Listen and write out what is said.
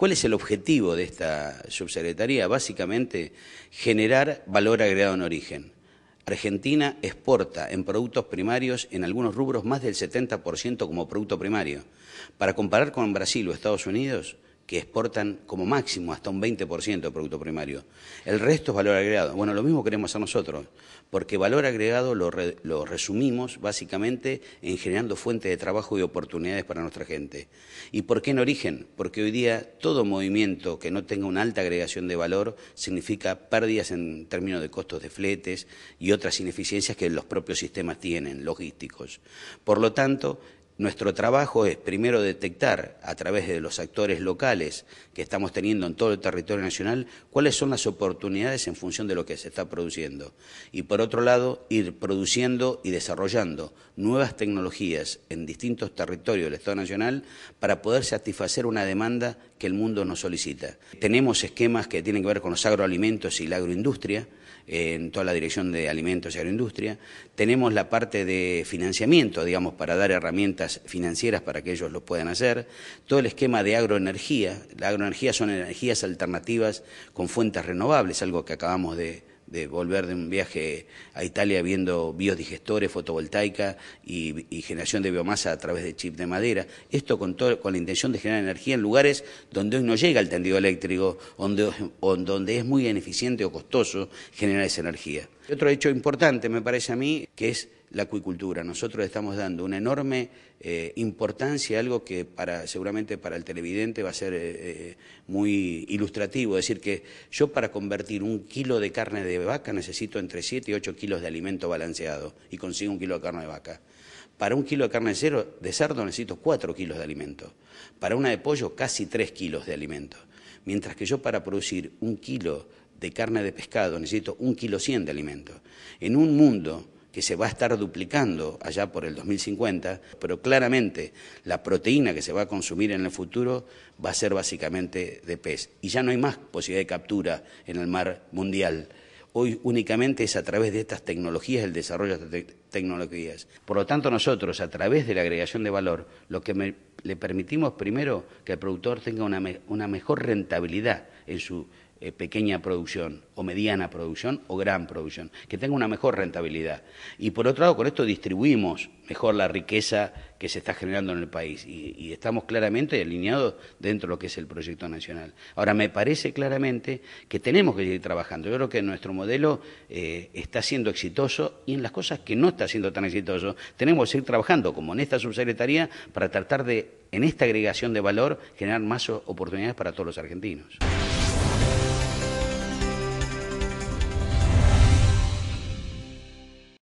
¿Cuál es el objetivo de esta subsecretaría? Básicamente, generar valor agregado en origen. Argentina exporta en productos primarios en algunos rubros más del 70% como producto primario. Para comparar con Brasil o Estados Unidos, que exportan como máximo hasta un 20% de producto primario. El resto es valor agregado. Bueno, lo mismo queremos hacer nosotros, porque valor agregado lo, lo resumimos básicamente en generando fuentes de trabajo y oportunidades para nuestra gente. ¿Y por qué en origen? Porque hoy día todo movimiento que no tenga una alta agregación de valor significa pérdidas en términos de costos de fletes y otras ineficiencias que los propios sistemas tienen, logísticos. Por lo tanto, nuestro trabajo es primero detectar a través de los actores locales que estamos teniendo en todo el territorio nacional cuáles son las oportunidades en función de lo que se está produciendo. Y por otro lado, ir produciendo y desarrollando nuevas tecnologías en distintos territorios del Estado Nacional para poder satisfacer una demanda que el mundo nos solicita. Tenemos esquemas que tienen que ver con los agroalimentos y la agroindustria, en toda la dirección de alimentos y agroindustria. Tenemos la parte de financiamiento, digamos, para dar herramientas financieras para que ellos lo puedan hacer, todo el esquema de agroenergía, la agroenergía son energías alternativas con fuentes renovables, algo que acabamos de, volver de un viaje a Italia viendo biodigestores, fotovoltaica y, generación de biomasa a través de chips de madera. Esto con, la intención de generar energía en lugares donde hoy no llega el tendido eléctrico donde, donde es muy ineficiente o costoso generar esa energía. Otro hecho importante, me parece a mí, que es la acuicultura. Nosotros estamos dando una enorme eh, importancia a algo que para, seguramente para el televidente va a ser eh, eh, muy ilustrativo. Es decir, que yo para convertir un kilo de carne de vaca necesito entre 7 y 8 kilos de alimento balanceado y consigo un kilo de carne de vaca. Para un kilo de carne de, de cerdo necesito 4 kilos de alimento. Para una de pollo casi 3 kilos de alimento. Mientras que yo para producir un kilo de carne de pescado necesito un kilo 100 de alimento. En un mundo que se va a estar duplicando allá por el 2050, pero claramente la proteína que se va a consumir en el futuro va a ser básicamente de pez. Y ya no hay más posibilidad de captura en el mar mundial. Hoy únicamente es a través de estas tecnologías, el desarrollo de estas tecnologías. Por lo tanto, nosotros, a través de la agregación de valor, lo que le permitimos primero que el productor tenga una mejor rentabilidad en su, eh, pequeña producción o mediana producción o gran producción, que tenga una mejor rentabilidad. Y por otro lado, con esto distribuimos mejor la riqueza que se está generando en el país y, estamos claramente alineados dentro de lo que es el proyecto nacional. Ahora, me parece claramente que tenemos que seguir trabajando. Yo creo que nuestro modelo eh, está siendo exitoso y en las cosas que no está siendo tan exitoso, tenemos que seguir trabajando, como en esta subsecretaría, para tratar de, en esta agregación de valor, generar más oportunidades para todos los argentinos.